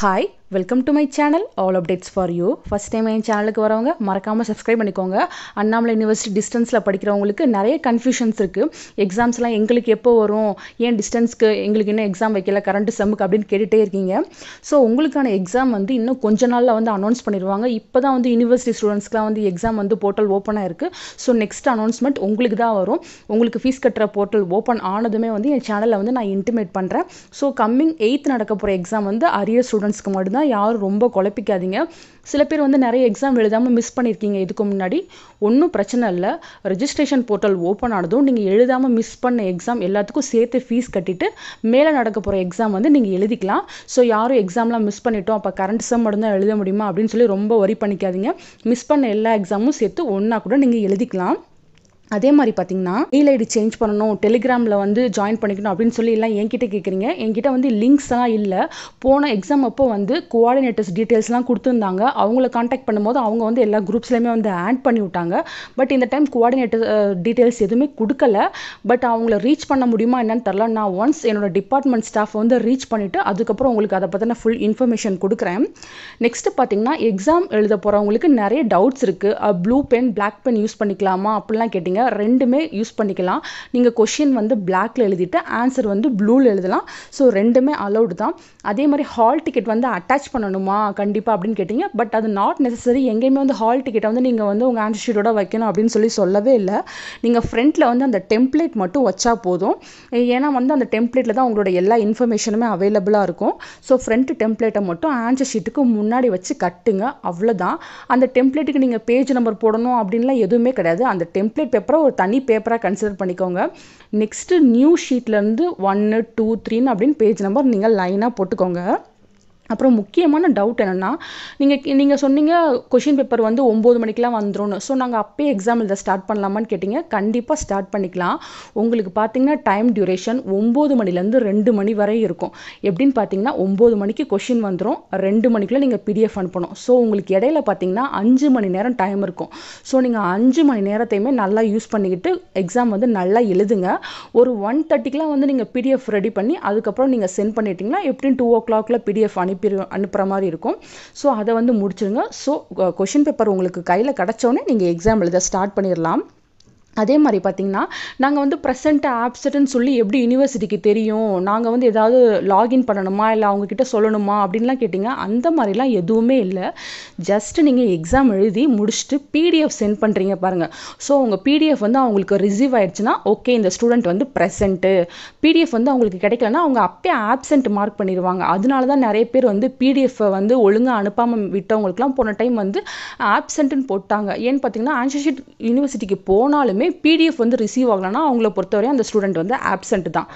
Hi welcome to my channel all updates for you first time என் சேனலுக்கு வரவங்க மறக்காமல் சப்ஸ்கிரைப் பண்ணிக்கோங்க அண்ணாமலை யூனிவர்சிட்டி டிஸ்டன்ஸில் படிக்கிறவங்களுக்கு நிறைய கன்ஃபியூஷன்ஸ் இருக்குது எக்ஸாம்ஸ்லாம் எங்களுக்கு எப்போ வரும் ஏன் டிஸ்டன்ஸ்க்கு எங்களுக்கு இன்னும் எக்ஸாம் வைக்கல கரண்ட் செம்முக்கு அப்படின்னு கேட்டுகிட்டே இருக்கீங்க ஸோ உங்களுக்கான எக்ஸாம் வந்து இன்னும் கொஞ்ச நாளில் வந்து அனௌன்ஸ் பண்ணிடுவாங்க இப்போ தான் வந்து யூனிவர்சிட்டி ஸ்டூடெண்ட்ஸ்க்குலாம் வந்து எக்ஸாம் வந்து போர்ட்டல் ஓப்பனாக இருக்குது ஸோ நெக்ஸ்ட் அனௌன்ஸ்மெண்ட் உங்களுக்கு தான் வரும் உங்களுக்கு ஃபீஸ் கட்டுற போர்ட்டல் ஓப்பன் ஆனதுமே வந்து என் சேனலில் வந்து நான் இன்டிமேட் பண்ணுறேன் ஸோ கம்மிங் எயித் நடக்க போகிற எக்ஸாம் வந்து அரியர் ஸ்டூடெண்ட்ஸ்க்கு மட்டும் தான் யாரும் ரொம்ப குழப்பிக்காதீங்க சில பேர் வந்து நிறைய எக்ஸாம் எழுதாமல் மிஸ் பண்ணியிருக்கீங்க இதுக்கு முன்னாடி ஒன்றும் பிரச்சனை இல்லை ரெஜிஸ்ட்ரேஷன் போர்ட்டல் ஓப்பன் ஆனதும் நீங்கள் எழுதாமல் மிஸ் பண்ண எக்ஸாம் எல்லாத்துக்கும் சேர்த்து ஃபீஸ் கட்டிட்டு மேலே நடக்க போகிற எக்ஸாம் வந்து நீங்கள் எழுதிக்கலாம் ஸோ யாரும் எக்ஸாம்லாம் மிஸ் பண்ணிட்டோம் அப்போ கரண்ட் செம் மட்டும் தான் எழுத முடியுமா அப்படின்னு சொல்லி ரொம்ப ஒரி பண்ணிக்காதீங்க மிஸ் பண்ண எல்லா எக்ஸாமும் சேர்த்து ஒன்றா கூட நீங்கள் எழுதிக்கலாம் அதே மாதிரி பார்த்தீங்கன்னா மெயில் ஐடி சேஞ்ச் பண்ணணும் டெலிகிராமில் வந்து ஜாயின் பண்ணிக்கணும் அப்படின்னு சொல்லி எல்லாம் என்கிட்ட கேட்குறீங்க என்கிட்ட வந்து லிங்க்ஸ்லாம் இல்லை போன எக்ஸாம் அப்போ வந்து கோஆர்டினேட்டர்ஸ் டீட்டெயில்ஸ்லாம் கொடுத்துருந்தாங்க அவங்கள காண்டாக்ட் பண்ணும்போது அவங்க வந்து எல்லா குரூப்ஸ்லையுமே வந்து ஆட் பண்ணி விட்டாங்க பட் இந்த டைம் கோஆர்டினேட்டர் டீட்டெயில்ஸ் எதுவுமே கொடுக்கல பட் அவங்கள ரீச் பண்ண முடியுமா என்னன்னு தெரில நான் ஒன்ஸ் என்னோடய டிபார்ட்மெண்ட் ஸ்டாஃப் வந்து ரீச் பண்ணிவிட்டு அதுக்கப்புறம் உங்களுக்கு அதை பற்றின ஃபுல் இன்ஃபர்மேஷன் கொடுக்குறேன் நெக்ஸ்ட் பார்த்தீங்கன்னா எக்ஸாம் எழுத போகிறவங்களுக்கு நிறைய டவுட்ஸ் இருக்குது blue pen black pen use பண்ணிக்கலாமா அப்படிலாம் கேட்டிங்க நீங்கள் ரெண்டுமே யூஸ் பண்ணிக்கலாம் நீங்கள் கொஷின் வந்து பிளாக்ல எழுதிட்டு ஆன்சர் வந்து ப்ளூவில் எழுதலாம் ஸோ ரெண்டுமே அலௌடு தான் அதே மாதிரி ஹால் டிக்கெட் வந்து அட்டாச் பண்ணணுமா கண்டிப்பாக அப்படின்னு கேட்டிங்க பட் அது நாட் நெசசரி எங்கேயுமே வந்து ஹால் டிக்கெட்டை வந்து நீங்கள் வந்து உங்கள் ஆன்சர் ஷீட்டோட வைக்கணும் அப்படின்னு சொல்லி சொல்லவே இல்லை நீங்கள் ஃப்ரண்ட்டில் வந்து அந்த டெம்ப்ளேட் மட்டும் வச்சா போதும் ஏன்னா வந்து அந்த டெம்ப்ளேட்டில் தான் உங்களோட எல்லா இன்ஃபர்மேஷனுமே அவைலபிளாக இருக்கும் ஸோ ஃப்ரண்ட் டெம்ப்ளேட்டை மட்டும் ஆன்சர் ஷீட்டுக்கு முன்னாடி வச்சு கட்டுங்க அவ்வளோதான் அந்த டெம்ப்ளேட்டுக்கு நீங்கள் பேஜ் நம்பர் போடணும் அப்படின்லாம் எதுவுமே கிடையாது அந்த டெம்ப்ளேட் பேப்பர் பேப்பரை ஒரு தனி பேப்பராக கன்சிடர் பண்ணிக்கோங்க நெக்ஸ்ட்டு நியூ ஷீட்லேருந்து ஒன்று டூ த்ரீன்னு அப்படின்னு பேஜ் நம்பர் நீங்கள் லைனாக போட்டுக்கோங்க அப்புறம் முக்கியமான டவுட் என்னென்னா நீங்கள் நீங்கள் சொன்னீங்க கொஷின் பேப்பர் வந்து ஒம்பது மணிக்கெலாம் வந்துடும்னு ஸோ நாங்கள் அப்போயே எக்ஸாம் இதை ஸ்டார்ட் பண்ணலாமான்னு கேட்டிங்க கண்டிப்பாக ஸ்டார்ட் பண்ணிக்கலாம் உங்களுக்கு பார்த்தீங்கன்னா டைம் டியூரேஷன் ஒம்பது மணிலேருந்து ரெண்டு மணி வரை இருக்கும் எப்படின்னு பார்த்தீங்கன்னா ஒம்பது மணிக்கு கொஷின் வந்துடும் ரெண்டு மணிக்குள்ளே நீங்கள் பிடிஎஃப் அனுப்பணும் ஸோ உங்களுக்கு இடையில பார்த்தீங்கன்னா அஞ்சு மணி நேரம் டைம் இருக்கும் ஸோ நீங்கள் அஞ்சு மணி நேரத்தையுமே நல்லா யூஸ் பண்ணிக்கிட்டு எக்ஸாம் வந்து நல்லா எழுதுங்க ஒரு ஒன் தேர்ட்டிக்கெலாம் வந்து நீங்கள் பிடிஎஃப் ரெடி பண்ணி அதுக்கப்புறம் நீங்கள் சென்ட் பண்ணிட்டீங்கன்னா எப்படின்னு டூ ஓ கிளாக்கில் பிடிஎஃப் அனுப்பி அனுப்பி அனுப்புகிற மாதிரி இருக்கும் ஸோ அதை வந்து முடிச்சுருங்க ஸோ கொஷின் பேப்பர் உங்களுக்கு கையில் கிடச்சோன்னே நீங்கள் எக்ஸாம் எழுத ஸ்டார்ட் பண்ணிடலாம் அதே மாதிரி பார்த்தீங்கன்னா நாங்கள் வந்து ப்ரெசென்ட் ஆப்செட்டுன்னு சொல்லி எப்படி யூனிவர்சிட்டிக்கு தெரியும் நாங்கள் வந்து ஏதாவது லாகின் பண்ணணுமா இல்லை அவங்கக்கிட்ட சொல்லணுமா அப்படின்லாம் கேட்டிங்க அந்த மாதிரிலாம் எதுவுமே இல்லை ஜஸ்ட் நீங்கள் எக்ஸாம் எழுதி முடிச்சுட்டு பிடிஎஃப் சென்ட் பண்ணுறீங்க பாருங்கள் ஸோ உங்கள் பிடிஎஃப் வந்து அவங்களுக்கு ரிசீவ் ஆயிடுச்சுன்னா ஓகே இந்த ஸ்டூடெண்ட் வந்து ப்ரெசென்ட்டு பிடிஎஃப் வந்து அவங்களுக்கு கிடைக்கலன்னா அவங்க அப்பயே ஆப்சென்ட் மார்க் பண்ணிடுவாங்க அதனால தான் நிறைய பேர் வந்து பிடிஎஃப்பை வந்து ஒழுங்காக அனுப்பாமல் விட்டவங்களுக்குலாம் போன டைம் வந்து ஆப்சென்ட்டுன்னு போட்டாங்க ஏன்னு பார்த்தீங்கன்னா ஆன்சர்ஷீட் யூனிவர்சிட்டிக்கு போனாலுமே பிடிஎஃப் வந்து ரிசீவ் ஆகலைன்னா அவங்கள பொறுத்தவரையும் அந்த ஸ்டூடெண்ட் வந்து ஆப்சென்ட் தான்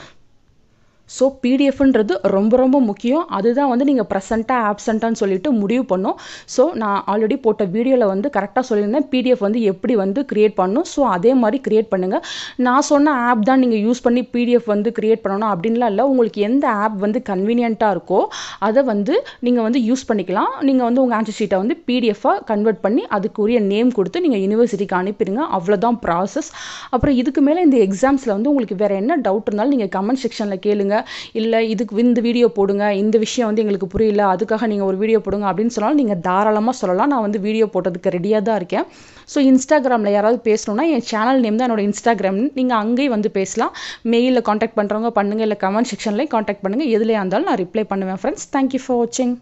ஸோ பிடிஎஃப்ன்றது ரொம்ப ரொம்ப முக்கியம் அதுதான் வந்து நீங்கள் ப்ரெசண்ட்டாக ஆப்சண்ட்டான்னு சொல்லிட்டு முடிவு பண்ணோம் ஸோ நான் ஆல்ரெடி போட்ட வீடியோவில் வந்து கரெக்டாக சொல்லியிருந்தேன் பிடிஎஃப் வந்து எப்படி வந்து க்ரியேட் பண்ணணும் ஸோ அதே மாதிரி க்ரியேட் பண்ணுங்கள் நான் சொன்ன ஆப் தான் நீங்கள் யூஸ் பண்ணி பிடிஎஃப் வந்து க்ரியேட் பண்ணணும் அப்படின்லாம் இல்லை உங்களுக்கு எந்த ஆப் வந்து கன்வீனியண்ட்டாக இருக்கோ அதை வந்து நீங்கள் வந்து யூஸ் பண்ணிக்கலாம் நீங்கள் வந்து உங்கள் ஆன்சர் ஷீட்டை வந்து பிடிஎஃபாக கன்வெர்ட் பண்ணி அதுக்குரிய நேம் கொடுத்து நீங்கள் யூனிவர்சிட்டிக்கு அனுப்பிடுங்க அவ்வளோதான் ப்ராசஸ் அப்புறம் இதுக்கு மேலே இந்த எக்ஸாம்ஸில் வந்து உங்களுக்கு வேறு என்ன டவுட் இருந்தாலும் நீங்கள் கமெண்ட் செக்ஷனில் கேளுங்க இல்லை இதுக்கு இந்த வீடியோ போடுங்க இந்த விஷயம் வந்து எங்களுக்கு புரியல அதுக்காக நீங்கள் ஒரு வீடியோ போடுங்க அப்படின்னு சொன்னாலும் நீங்கள் தாராளமாக சொல்லலாம் நான் வந்து வீடியோ போட்டதுக்கு ரெடியாக தான் இருக்கேன் ஸோ இன்ஸ்டாகிராமில் யாராவது பேசணுன்னா என் சேனல் நேம் தான் என்னோடய இன்ஸ்டாகிராம் நீங்கள் அங்கேயும் வந்து பேசலாம் மெயிலில் காண்டாக்ட் பண்ணுறவங்க பண்ணுங்கள் இல்லை கமெண்ட் செக்ஷன்லேயும் காண்டாக்ட் பண்ணுங்கள் எதுலேயே இருந்தாலும் நான் ரிப்ளை பண்ணுவேன் ஃப்ரெண்ட்ஸ் தேங்க்யூ ஃபார் வாட்சிங்